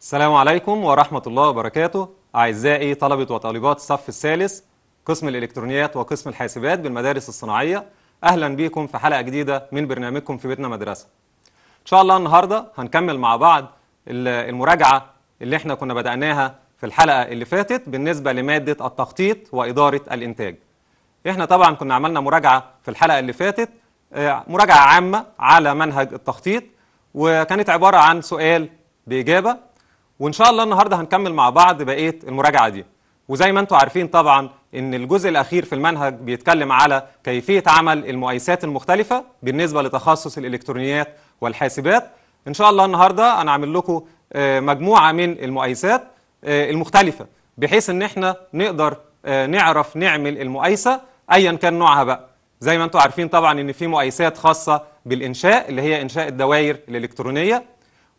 السلام عليكم ورحمة الله وبركاته أعزائي طلبة وطالبات الصف الثالث قسم الإلكترونيات وقسم الحاسبات بالمدارس الصناعية أهلا بكم في حلقة جديدة من برنامجكم في بيتنا مدرسة إن شاء الله النهاردة هنكمل مع بعض المراجعة اللي احنا كنا بدأناها في الحلقة اللي فاتت بالنسبة لمادة التخطيط وإدارة الإنتاج احنا طبعا كنا عملنا مراجعة في الحلقة اللي فاتت آه، مراجعة عامة على منهج التخطيط وكانت عبارة عن سؤال بإجابة وان شاء الله النهارده هنكمل مع بعض بقيه المراجعه دي وزي ما انتم عارفين طبعا ان الجزء الاخير في المنهج بيتكلم على كيفيه عمل المؤيسات المختلفه بالنسبه لتخصص الالكترونيات والحاسبات ان شاء الله النهارده انا عامل لكم آه، مجموعه من المؤيسات آه، المختلفه بحيث ان احنا نقدر آه، نعرف نعمل المؤيسه ايا كان نوعها بقى زي ما انتم عارفين طبعا ان في مؤيسات خاصه بالانشاء اللي هي انشاء الدوائر الالكترونيه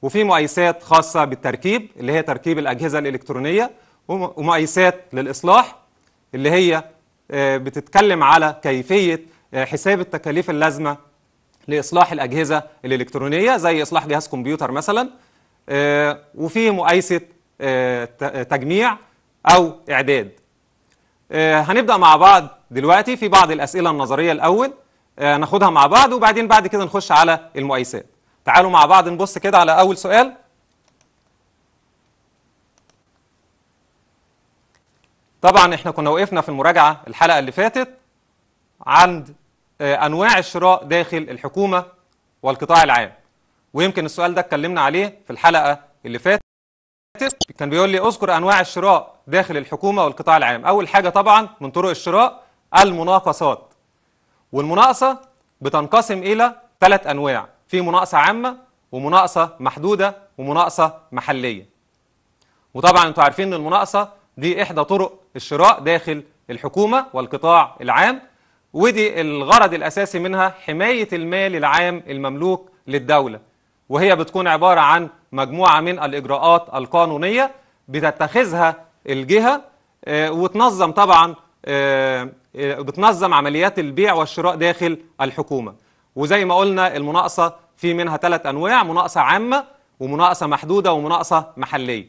وفي مقايسات خاصة بالتركيب اللي هي تركيب الأجهزة الإلكترونية ومقايسات للإصلاح اللي هي آه، بتتكلم على كيفية آه، حساب التكاليف اللازمة لإصلاح الأجهزة الإلكترونية زي إصلاح جهاز كمبيوتر مثلا آه، وفي مقايسة تجميع أو إعداد هنبدأ مع بعض دلوقتي في بعض الأسئلة النظرية الأول ناخدها مع بعض وبعدين بعد كده نخش على المقايسات تعالوا مع بعض نبص كده على أول سؤال طبعا احنا كنا وقفنا في المراجعة الحلقة اللي فاتت عند آه، أنواع الشراء داخل الحكومة والقطاع العام ويمكن السؤال ده اتكلمنا عليه في الحلقة اللي فاتت كان بيقول لي اذكر أنواع الشراء داخل الحكومة والقطاع العام أول حاجة طبعا من طرق الشراء المناقصات والمناقصة بتنقسم إلى ثلاث أنواع في مناقصة عامة ومناقصة محدودة ومناقصة محلية وطبعا انتوا عارفين ان المناقصة دي احدى طرق الشراء داخل الحكومة والقطاع العام ودي الغرض الأساسي منها حماية المال العام المملوك للدولة وهي بتكون عبارة عن مجموعة من الإجراءات القانونية بتتخذها الجهة آه، وتنظم طبعا آه، آه، بتنظم عمليات البيع والشراء داخل الحكومة وزي ما قلنا المناقصة في منها ثلاث أنواع مناقصة عامة ومناقصة محدودة ومناقصة محلية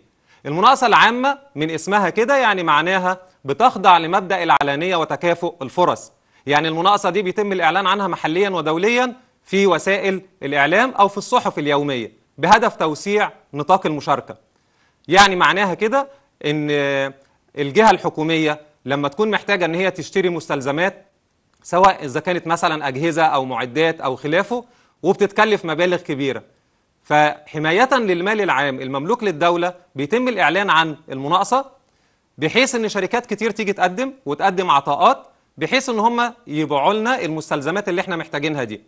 المناقصة العامة من اسمها كده يعني معناها بتخضع لمبدأ العلانية وتكافؤ الفرص يعني المناقصة دي بيتم الإعلان عنها محليا ودوليا في وسائل الإعلام أو في الصحف اليومية بهدف توسيع نطاق المشاركة يعني معناها كده أن الجهة الحكومية لما تكون محتاجة أن هي تشتري مستلزمات سواء إذا كانت مثلا أجهزة أو معدات أو خلافه وبتتكلف مبالغ كبيرة فحماية للمال العام المملوك للدولة بيتم الإعلان عن المناقصة بحيث ان شركات كتير تيجي تقدم وتقدم عطاءات بحيث ان هم يبيعوا لنا المستلزمات اللي احنا محتاجينها دي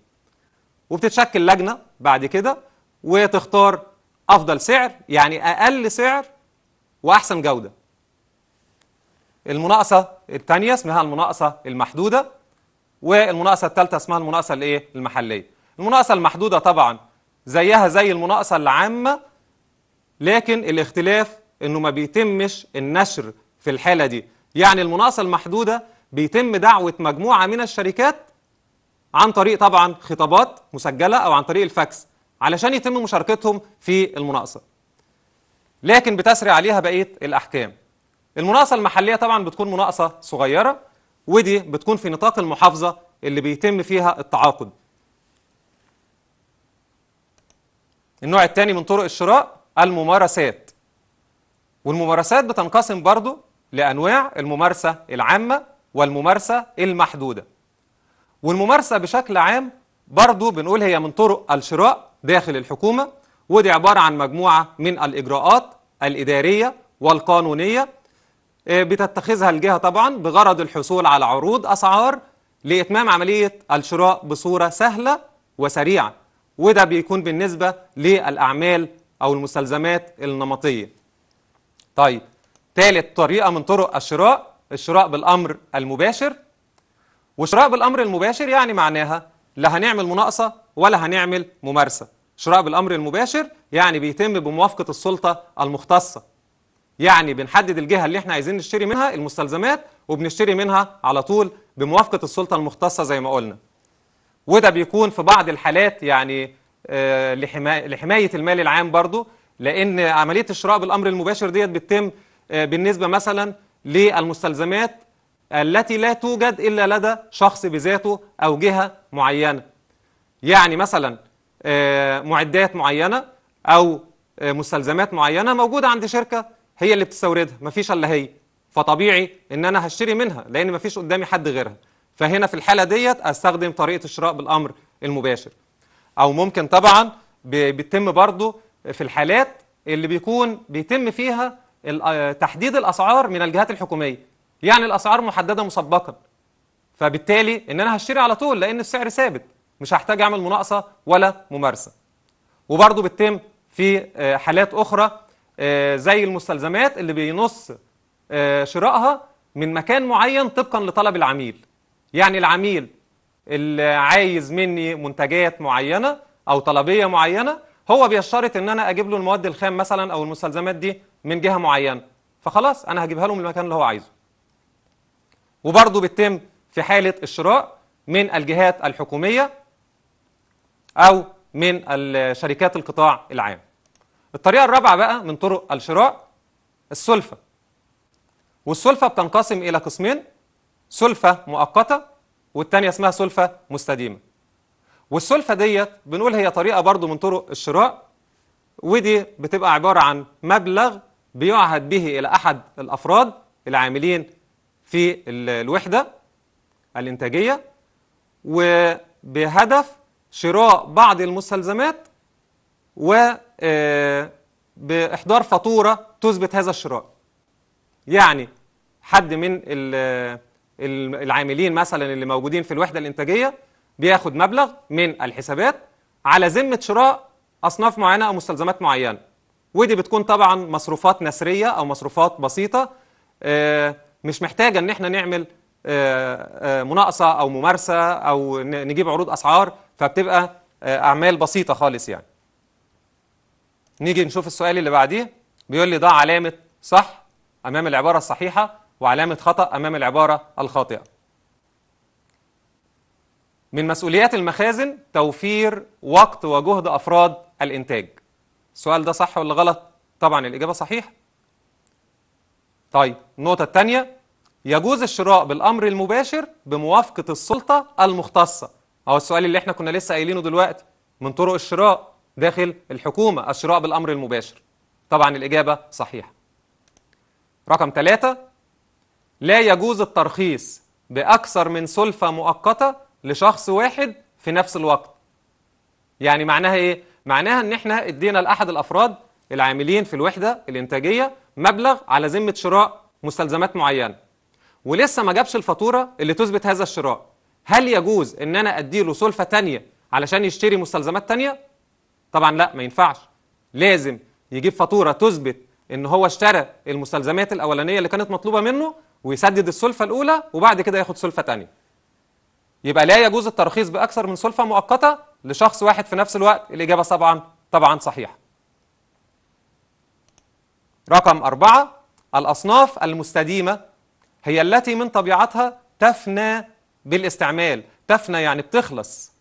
وبتتشكل لجنه بعد كده وتختار افضل سعر يعني اقل سعر واحسن جوده المناقصه الثانيه اسمها المناقصه المحدوده والمناقصه الثالثه اسمها المناقصه الايه المحليه المناقصة المحدودة طبعا زيها زي المناقصة العامة لكن الاختلاف انه ما بيتمش النشر في الحالة دي يعني المناقصة المحدودة بيتم دعوة مجموعة من الشركات عن طريق طبعا خطابات مسجلة أو عن طريق الفاكس علشان يتم مشاركتهم في المناقصة لكن بتسري عليها بقية الأحكام المناقصة المحلية طبعا بتكون مناقصة صغيرة ودي بتكون في نطاق المحافظة اللي بيتم فيها التعاقد النوع الثاني من طرق الشراء الممارسات والممارسات بتنقسم برضو لأنواع الممارسة العامة والممارسة المحدودة والممارسة بشكل عام برضو بنقول هي من طرق الشراء داخل الحكومة ودي عبارة عن مجموعة من الإجراءات الإدارية والقانونية آه، بتتخذها الجهة طبعا بغرض الحصول على عروض أسعار لإتمام عملية الشراء بصورة سهلة وسريعة وده بيكون بالنسبة للأعمال أو المستلزمات النمطية طيب ثالث طريقة من طرق الشراء الشراء بالأمر المباشر وشراء بالأمر المباشر يعني معناها لا هنعمل مناقصة ولا هنعمل ممارسة شراء بالأمر المباشر يعني بيتم بموافقة السلطة المختصة يعني بنحدد الجهة اللي احنا عايزين نشتري منها المستلزمات وبنشتري منها على طول بموافقة السلطة المختصة زي ما قلنا وده بيكون في بعض الحالات يعني آه، لحماية المال العام برضو لأن عملية الشراء بالأمر المباشر ديت بتتم آه، بالنسبة مثلا للمستلزمات التي لا توجد إلا لدى شخص بذاته أو جهة معينة يعني مثلا آه، معدات معينة أو مستلزمات معينة موجودة عند شركة هي اللي بتستوردها مفيش إلا هي فطبيعي إن أنا هشتري منها لأن مفيش قدامي حد غيرها فهنا في الحالة ديت استخدم طريقة الشراء بالامر المباشر او ممكن طبعا بيتم برضو في الحالات اللي بيكون بيتم فيها تحديد الاسعار من الجهات الحكومية يعني الاسعار محددة مسبقا فبالتالي ان انا هشتري على طول لان السعر ثابت مش هحتاج اعمل مناقصة ولا ممارسة وبرضو بيتم في آه، حالات اخرى آه، زي المستلزمات اللي بينص آه، شرائها من مكان معين طبقا لطلب العميل يعني العميل اللي عايز مني منتجات معينه او طلبيه معينه هو بيشترط ان انا اجيب له المواد الخام مثلا او المستلزمات دي من جهه معينه فخلاص انا هجيبها له من المكان اللي هو عايزه وبرضه بتتم في حاله الشراء من الجهات الحكوميه او من الشركات القطاع العام الطريقه الرابعه بقى من طرق الشراء السلفه والسلفه بتنقسم الى قسمين سلفة مؤقتة والتانية اسمها سلفة مستديمة والسلفة ديت بنقول هي طريقة برضو من طرق الشراء ودي بتبقى عبارة عن مبلغ بيعهد به إلى أحد الأفراد العاملين في الوحدة الإنتاجية وبهدف شراء بعض المستلزمات و آه، بإحضار فاتورة تثبت هذا الشراء يعني حد من العاملين مثلا اللي موجودين في الوحدة الإنتاجية بياخد مبلغ من الحسابات على ذمة شراء أصناف معينة أو مستلزمات معينة ودي بتكون طبعا مصروفات نسرية أو مصروفات بسيطة آه، مش محتاجة إن احنا نعمل آه، آه، مناقصة أو ممارسة أو نجيب عروض أسعار فبتبقى أعمال بسيطة خالص يعني نيجي نشوف السؤال اللي بعديه بيقول لي ضع علامة صح أمام العبارة الصحيحة وعلامة خطأ أمام العبارة الخاطئة من مسؤوليات المخازن توفير وقت وجهد أفراد الإنتاج السؤال ده صح ولا غلط؟ طبعا الإجابة صحيحة طيب النقطة الثانية يجوز الشراء بالأمر المباشر بموافقة السلطة المختصة أو السؤال اللي احنا كنا لسه قايلينه دلوقتي من طرق الشراء داخل الحكومة الشراء بالأمر المباشر طبعا الإجابة صحيحة رقم ثلاثة لا يجوز الترخيص بأكثر من سلفة مؤقتة لشخص واحد في نفس الوقت يعني معناها إيه؟ معناها إن إحنا إدينا لأحد الأفراد العاملين في الوحدة الإنتاجية مبلغ على ذمة شراء مستلزمات معينة ولسه ما جابش الفاتورة اللي تثبت هذا الشراء هل يجوز إن أنا أديله سلفة تانية علشان يشتري مستلزمات تانية؟ طبعا لا ما ينفعش لازم يجيب فاتورة تثبت إن هو اشترى المستلزمات الأولانية اللي كانت مطلوبة منه ويسدد السلفة الأولى وبعد كده ياخد سلفة تانية يبقى لا يجوز الترخيص بأكثر من سلفة مؤقتة لشخص واحد في نفس الوقت الإجابة طبعا طبعا صحيحة رقم أربعة الأصناف المستديمة هي التي من طبيعتها تفنى بالاستعمال تفنى يعني بتخلص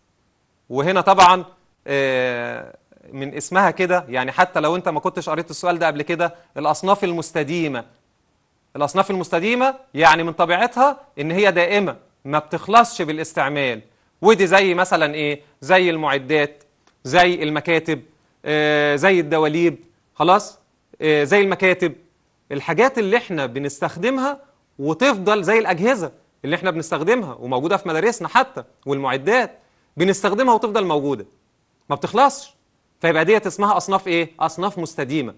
وهنا طبعا آه، من اسمها كده يعني حتى لو انت ما كنتش قريت السؤال ده قبل كده الأصناف المستديمة الأصناف المستديمة يعني من طبيعتها إن هي دائمة ما بتخلصش بالاستعمال ودي زي مثلا إيه زي المعدات زي المكاتب آه زي الدواليب خلاص آه زي المكاتب الحاجات اللي احنا بنستخدمها وتفضل زي الأجهزة اللي احنا بنستخدمها وموجودة في مدارسنا حتى والمعدات بنستخدمها وتفضل موجودة ما بتخلصش فيبقى ديت اسمها أصناف إيه؟ أصناف مستديمة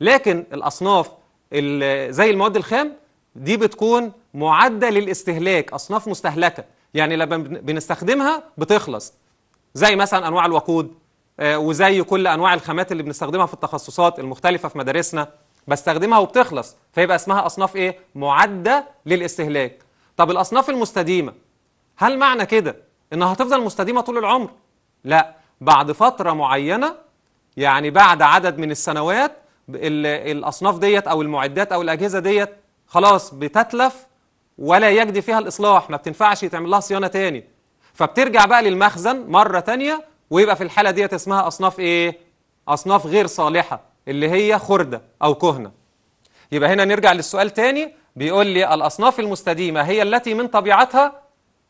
لكن الأصناف زي المواد الخام دي بتكون معدة للاستهلاك أصناف مستهلكة يعني لما بنستخدمها بتخلص زي مثلا أنواع الوقود آه، وزي كل أنواع الخامات اللي بنستخدمها في التخصصات المختلفة في مدارسنا بستخدمها وبتخلص فيبقى اسمها أصناف إيه؟ معدة للاستهلاك طب الأصناف المستديمة هل معنى كده إنها هتفضل مستديمة طول العمر؟ لا بعد فترة معينة يعني بعد عدد من السنوات الاصناف ديت او المعدات او الاجهزه ديت خلاص بتتلف ولا يجدي فيها الاصلاح ما بتنفعش يتعمل لها صيانه تاني فبترجع بقى للمخزن مره تانية ويبقى في الحاله ديت اسمها اصناف ايه اصناف غير صالحه اللي هي خرده او كهنه يبقى هنا نرجع للسؤال تاني بيقول لي الاصناف المستديمه هي التي من طبيعتها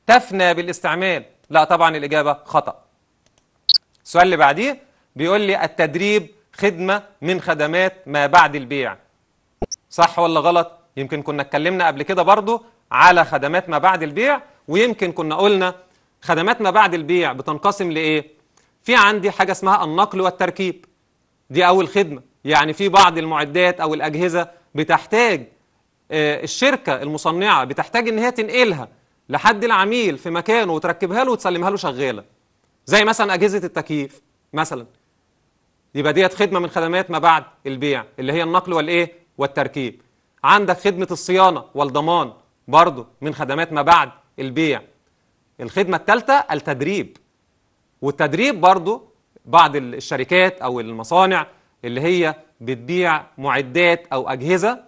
تفنى بالاستعمال لا طبعا الاجابه خطا السؤال اللي بعديه بيقول لي التدريب خدمة من خدمات ما بعد البيع صح ولا غلط؟ يمكن كنا اتكلمنا قبل كده برضو على خدمات ما بعد البيع ويمكن كنا قلنا خدمات ما بعد البيع بتنقسم لإيه؟ في عندي حاجة اسمها النقل والتركيب دي أول خدمة يعني في بعض المعدات أو الأجهزة بتحتاج آه، الشركة المصنعة بتحتاج إن هي تنقلها لحد العميل في مكانه وتركبها له وتسلمها له شغالة زي مثلا أجهزة التكييف مثلا يبقى ديت خدمه من خدمات ما بعد البيع اللي هي النقل والايه والتركيب عندك خدمه الصيانه والضمان برضه من خدمات ما بعد البيع الخدمه الثالثه التدريب والتدريب برضه بعض الشركات او المصانع اللي هي بتبيع معدات او اجهزه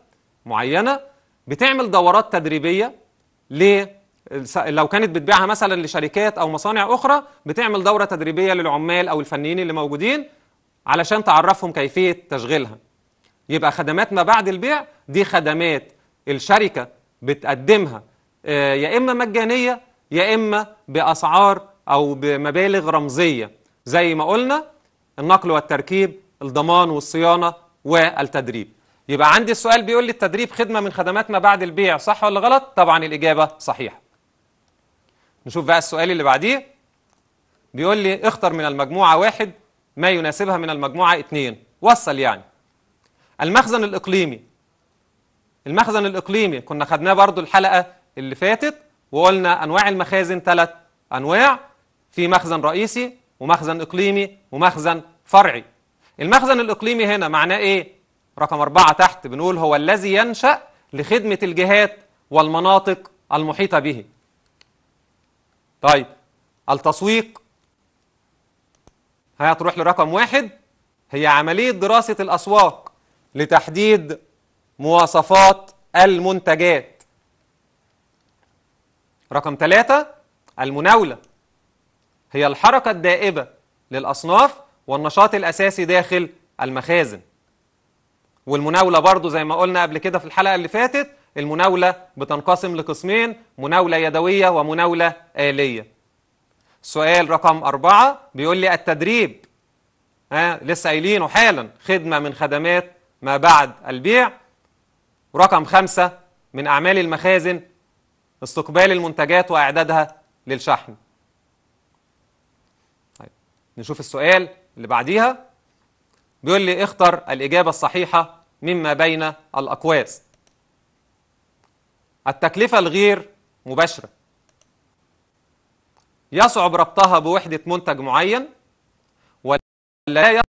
معينه بتعمل دورات تدريبيه ليه لو كانت بتبيعها مثلا لشركات او مصانع اخرى بتعمل دوره تدريبيه للعمال او الفنيين اللي موجودين علشان تعرفهم كيفية تشغيلها يبقى خدمات ما بعد البيع دي خدمات الشركة بتقدمها آه، يا إما مجانية يا إما بأسعار أو بمبالغ رمزية زي ما قلنا النقل والتركيب الضمان والصيانة والتدريب يبقى عندي السؤال بيقول لي التدريب خدمة من خدمات ما بعد البيع صح ولا غلط؟ طبعا الإجابة صحيحة نشوف بقى السؤال اللي بعديه بيقول لي اختر من المجموعة واحد ما يناسبها من المجموعة 2 وصل يعني المخزن الإقليمي المخزن الإقليمي كنا خدناه برضو الحلقة اللي فاتت وقلنا أنواع المخازن ثلاث أنواع في مخزن رئيسي ومخزن إقليمي ومخزن فرعي المخزن الإقليمي هنا معناه إيه؟ رقم أربعة تحت بنقول هو الذي ينشأ لخدمة الجهات والمناطق المحيطة به طيب التسويق هتروح لرقم واحد هي عملية دراسة الأسواق لتحديد مواصفات المنتجات رقم ثلاثة المناولة هي الحركة الدائبة للأصناف والنشاط الأساسي داخل المخازن والمناولة برضو زي ما قلنا قبل كده في الحلقة اللي فاتت المناولة بتنقسم لقسمين مناولة يدوية ومناولة آلية سؤال رقم أربعة بيقول لي التدريب ها آه لسه قايلينه حالا خدمة من خدمات ما بعد البيع ورقم خمسة من أعمال المخازن استقبال المنتجات وإعدادها للشحن طيب، نشوف السؤال اللي بعديها بيقول لي اختر الإجابة الصحيحة مما بين الأقواس التكلفة الغير مباشرة يصعب ربطها بوحدة منتج معين ولا